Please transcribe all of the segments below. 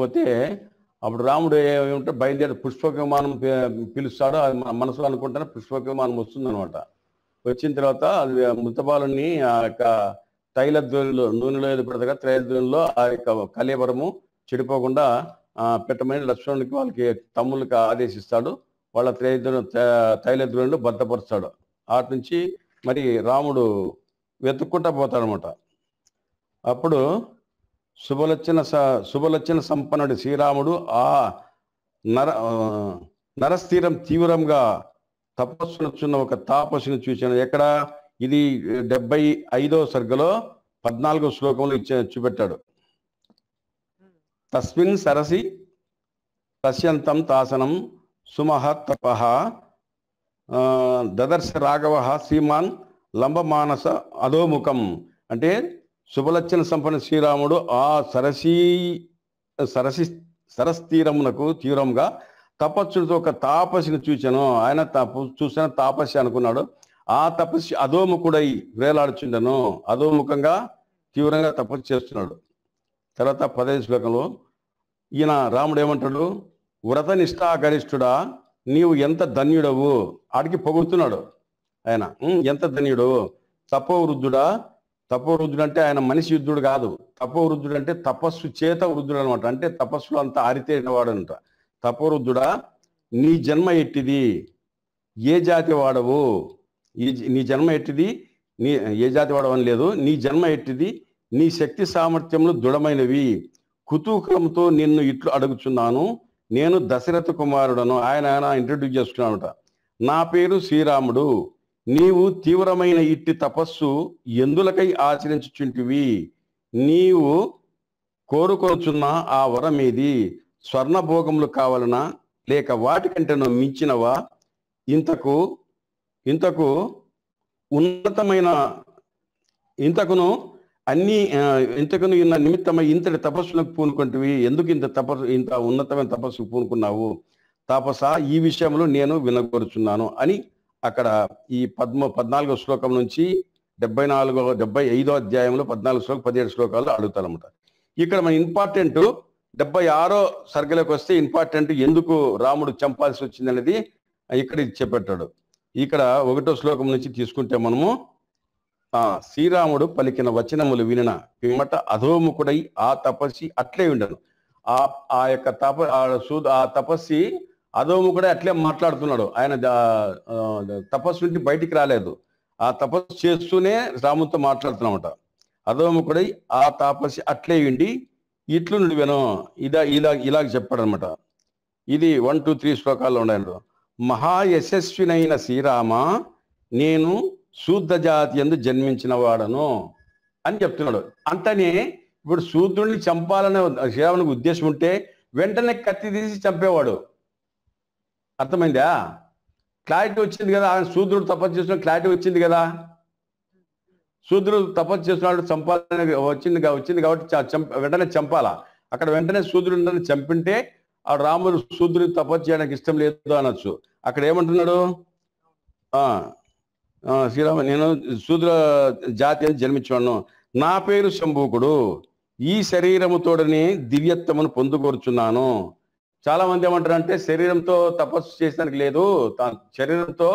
పోతే అప్పుడు రాముడు ఏమంటే బయలుదేరి పుష్పక విమానం పిలుస్తాడు అది మన మనసులో అనుకుంటేనే పుష్పక విమానం వస్తుందనమాట వచ్చిన తర్వాత అది మృతపాలని ఆ యొక్క తైల ధ్వనిలో నూనెలో ఏది పెడతాగా తైల ధ్వనిలో ఆ యొక్క కలేవరము చెడిపోకుండా పెట్టమని లక్ష్మణుడికి వాళ్ళకి తమ్ముళ్ళకి ఆదేశిస్తాడు వాళ్ళ త్రైధ్వని తైల ధ్వనిలో భద్రపరుస్తాడు అటు నుంచి మరి రాముడు వెతుక్కుంటా పోతాడనమాట అప్పుడు స శుభలచ్చిన సంపన్నుడు శ్రీరాముడు ఆ నర నరస్థిరం తీవ్రంగా తపస్సునొచ్చున్న ఒక తాపస్సును చూసిన ఎక్కడ ఇది డెబ్బై ఐదో సర్గలో పద్నాలుగో శ్లోకంలో ఇచ్చి చూపెట్టాడు తస్మిన్ సరసి తస్యంతం తాసనం సుమహ తప దదర్శ రాఘవ శ్రీమాన్ లంబమానస అధోముఖం అంటే శుభలక్షణ సంపన్న శ్రీరాముడు ఆ సరసీ సరసి సరస్తీరమునకు తీవ్రంగా తపస్సుడితో ఒక తాపసిని చూశాను ఆయన తప చూసిన తాపస్సు అనుకున్నాడు ఆ తపస్సు అధోముఖుడై వేలాడుచుండను అధోముఖంగా తీవ్రంగా తపస్సు చేస్తున్నాడు తర్వాత పదే శ్లోకంలో ఈయన రాముడు ఏమంటాడు వ్రత నిష్ఠాగరిష్ఠుడా నీవు ఎంత ధన్యుడవు ఆడికి పొగుడుతున్నాడు ఆయన ఎంత ధన్యుడు తపోవృద్ధుడా తపో అంటే ఆయన మనిషి యుద్ధుడు కాదు తపోవృద్ధుడు అంటే తపస్సు చేత వృద్ధుడు అనమాట అంటే తపస్సులో అంతా వాడు అంట వృద్ధుడా నీ జన్మ ఎట్టిది ఏ జాతి వాడవు నీ జన్మ ఎట్టిది నీ ఏ జాతి వాడవని లేదు నీ జన్మ ఎట్టిది నీ శక్తి సామర్థ్యములు దృఢమైనవి కుతూహలంతో నిన్ను ఇట్లు అడుగుచున్నాను నేను దశరథ కుమారుడను ఆయన ఆయన ఇంట్రడ్యూస్ చేసుకున్నానట నా పేరు శ్రీరాముడు నీవు తీవ్రమైన ఇట్టి తపస్సు ఎందులకై ఆచరించుచుంటివి నీవు కోరుకొచ్చున్న ఆ వరమేది స్వర్ణభోగములు కావాలనా లేక వాటికంటేనో మించినవా ఇంతకు ఇంతకు ఉన్నతమైన ఇంతకును అన్ని ఇంతకును ఇన్న నిమిత్తమై ఇంతటి తపస్సులకు పూనుకుంటువి ఎందుకు ఇంత తపస్సు ఇంత ఉన్నతమైన తపస్సుకు పూనుకున్నావు తాపస ఈ విషయంలో నేను వినగోరుచున్నాను అని అక్కడ ఈ పద్మ పద్నాలుగో శ్లోకం నుంచి డెబ్బై నాలుగో డెబ్బై ఐదో అధ్యాయంలో పద్నాలుగు శ్లోకం పదిహేడు శ్లోకాలు అనమాట ఇక్కడ మన ఇంపార్టెంట్ డెబ్బై ఆరో సర్కిల్లోకి వస్తే ఇంపార్టెంట్ ఎందుకు రాముడు చంపాల్సి వచ్చింది అనేది ఇక్కడ చెప్పాడు ఇక్కడ ఒకటో శ్లోకం నుంచి తీసుకుంటే మనము శ్రీరాముడు పలికిన వచనములు వినిన పిమ్మట అధోముఖుడై ఆ తపస్సి అట్లే ఉండను ఆ ఆ యొక్క తప ఆ తపస్సి అదోము కూడా అట్లే మాట్లాడుతున్నాడు ఆయన తపస్సు నుండి బయటికి రాలేదు ఆ తపస్సు చేస్తూనే రాముతో మాట్లాడుతున్నామట అదోము కూడా ఆ తపస్సు అట్లే ఉండి ఇట్లు నుడివెను ఇదా ఇలా ఇలాగ చెప్పాడనమాట ఇది వన్ టూ త్రీ శ్లోకాల్లో ఉన్నాడు మహాయశస్వినైన శ్రీరామ నేను శూద్ధజాతి జాతి ఎందు జన్మించిన వాడను అని చెప్తున్నాడు అంతనే ఇప్పుడు శూద్రుణ్ణి చంపాలనే శ్రీరామునికి ఉద్దేశం ఉంటే వెంటనే కత్తి తీసి చంపేవాడు అర్థమైందా క్లారిటీ వచ్చింది కదా ఆయన శూద్రుడు తపస్సు చేసిన క్లారిటీ వచ్చింది కదా శూద్రుడు తపస్సు చేసినాడు చంపాలని వచ్చింది వచ్చింది కాబట్టి వెంటనే చంపాలా అక్కడ వెంటనే శూద్రుడిని చంపింటే ఆ రాముడు శూద్రుడు తపస్సు చేయడానికి ఇష్టం లేదు అనొచ్చు అక్కడ ఏమంటున్నాడు శ్రీరామ నేను శూద్ర జాతి అని జన్మించాను నా పేరు శంభూకుడు ఈ శరీరముతోడని దివ్యత్వమును పొందుకొరుచున్నాను చాలా మంది ఏమంటారు అంటే శరీరంతో తపస్సు చేసడానికి లేదు తన శరీరంతో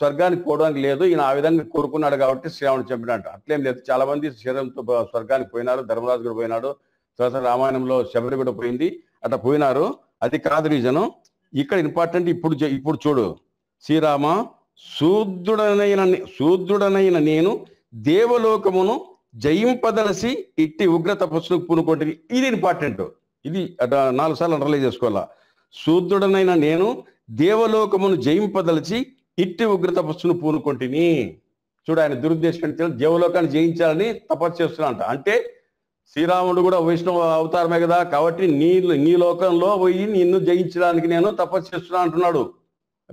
స్వర్గానికి పోవడానికి లేదు ఈయన ఆ విధంగా కోరుకున్నాడు కాబట్టి శ్రీరాముడు చంపినట్టు అట్లేం లేదు చాలా మంది శరీరంతో స్వర్గానికి పోయినారు ధర్మరాజు కూడా పోయినాడు తర్వాత రామాయణంలో శబరి కూడా పోయింది అట్లా పోయినారు అది కాదు రీజను ఇక్కడ ఇంపార్టెంట్ ఇప్పుడు ఇప్పుడు చూడు శ్రీరామ శూద్రుడనైన శూద్రుడనైన నేను దేవలోకమును జయింపదలసి ఇట్టి ఉగ్ర తపస్సును పూనుకుంటుంది ఇది ఇంపార్టెంట్ ఇది అట నాలుగు సార్లు అండర్లైన్ చేసుకోవాలా శూద్రుడనైన నేను దేవలోకమును జయింపదలిచి ఇట్టి ఉగ్ర తపస్సును పూనుకొంటిని చూడు ఆయన దురుద్దేశం అంటే దేవలోకాన్ని జయించాలని తపస్సు చేస్తున్నా అంటే శ్రీరాముడు కూడా వైష్ణవ అవతారమే కదా కాబట్టి నీ నీ లోకంలో పోయి నిన్ను జయించడానికి నేను తపస్సు చేస్తున్నా అంటున్నాడు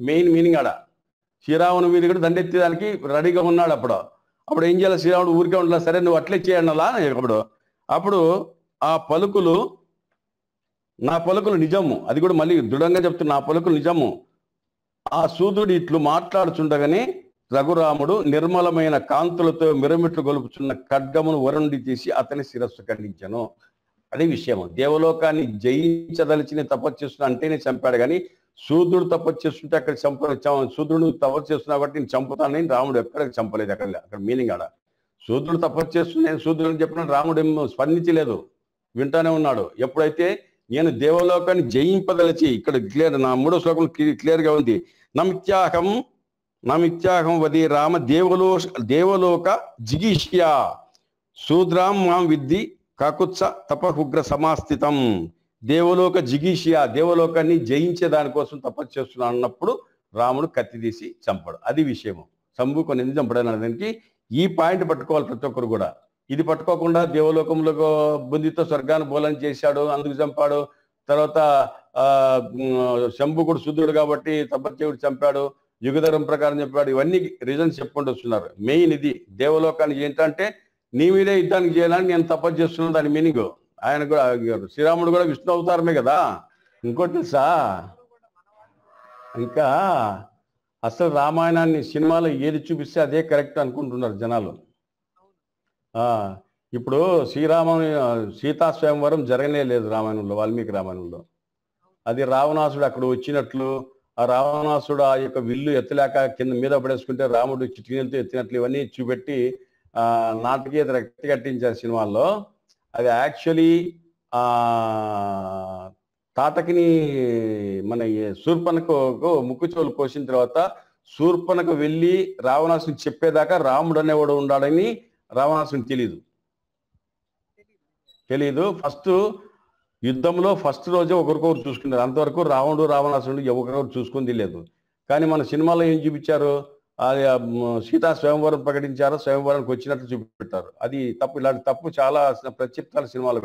మెయిన్ మీనింగ్ ఆడ శ్రీరాముని మీద కూడా దండెత్తడానికి రెడీగా ఉన్నాడు అప్పుడు అప్పుడు ఏం చేయాలి శ్రీరాముడు ఊరికే ఉండాలి సరే నువ్వు అట్లే చేయండి అలా అప్పుడు అప్పుడు ఆ పలుకులు నా పలుకులు నిజము అది కూడా మళ్ళీ దృఢంగా చెప్తున్న నా పలుకులు నిజము ఆ సూదుడు ఇట్లు మాట్లాడుచుండగానే రఘురాముడు నిర్మలమైన కాంతులతో మిరమిట్లు గొలుపుచున్న ఖడ్గమును వరుణుడి తీసి అతని శిరస్సు ఖండించను అదే విషయం దేవలోకాన్ని జయించదలిచిన తపస్సు అంటేనే చంపాడు కానీ సూదుడు తపస్సు చేస్తుంటే అక్కడ చంప సూదుడు తపస్సు చేస్తున్నా కాబట్టి నేను చంపుతానని రాముడు ఎక్కడ చంపలేదు అక్కడ అక్కడ మీనింగ్ ఆడ సూదుడు తపస్సు చేస్తున్నా నేను అని చెప్పిన రాముడు ఏమో స్పందించలేదు వింటానే ఉన్నాడు ఎప్పుడైతే నేను దేవలోకాన్ని జయింపదలచి ఇక్కడ క్లియర్ నా మూడో శ్లోకం క్లియర్గా ఉంది నమిత్యాహం నమిత్యాహం వది రామ దేవలో దేవలోక జిగీష్యా శూద్రాం మాం విద్ది కాకుత్స తపహుగ్ర సమాస్థితం దేవలోక జిగీషియా దేవలోకాన్ని జయించే దానికోసం తపస్సు చేస్తున్నాను అన్నప్పుడు రాముడు కత్తి తీసి చంపడు అది విషయము చంపుకొని ఎందుకు చంపడానికి ఈ పాయింట్ పట్టుకోవాలి ప్రతి ఒక్కరు కూడా ఇది పట్టుకోకుండా దేవలోకంలో బుందితో స్వర్గాన్ని బోలని చేశాడు అందుకు చంపాడు తర్వాత శంభుకుడు శుద్ధుడు కాబట్టి తపత్యుడు చంపాడు యుగధరం ప్రకారం చెప్పాడు ఇవన్నీ రీజన్స్ చెప్పుకుంటూ వస్తున్నారు మెయిన్ ఇది దేవలోకానికి ఏంటంటే నీ మీదే యుద్ధానికి చేయాలని నేను తపస్సు చేస్తున్నాను దాని మీనింగ్ ఆయన కూడా శ్రీరాముడు కూడా విష్ణు అవతారమే కదా ఇంకోటి తెలుసా ఇంకా అసలు రామాయణాన్ని సినిమాలో ఏది చూపిస్తే అదే కరెక్ట్ అనుకుంటున్నారు జనాలు ఇప్పుడు శ్రీరామ సీతాస్వయంవరం జరగనే లేదు రామాయణంలో వాల్మీకి రామాయణంలో అది రావణాసుడు అక్కడ వచ్చినట్లు ఆ రావణాసుడు ఆ యొక్క విల్లు ఎత్తలేక కింద మీద పడేసుకుంటే రాముడు చిట్కీలతో ఎత్తినట్లు ఇవన్నీ చూపెట్టి నాటకీయత రక్తి కట్టించిన సినిమాల్లో అది యాక్చువల్లీ తాతకిని మన శూర్పణకు ముక్కుచోలు కోసిన తర్వాత శూర్పణకు వెళ్ళి రావణాసుని చెప్పేదాకా రాముడు అనేవాడు ఉండాలని రావాల్సిన తెలీదు తెలీదు ఫస్ట్ యుద్ధంలో ఫస్ట్ రోజే ఒకరికొకరు చూసుకున్నారు అంతవరకు రావణుడు రావణాసురుడు ఒకరికొకరు చూసుకుని తెలియదు కానీ మన సినిమాలో ఏం చూపించారు అది సీతా స్వయంవరం ప్రకటించారు స్వయంవరానికి వచ్చినట్లు చూపెట్టారు అది తప్పు ఇలాంటి తప్పు చాలా ప్రత్యర్థాల సినిమాలు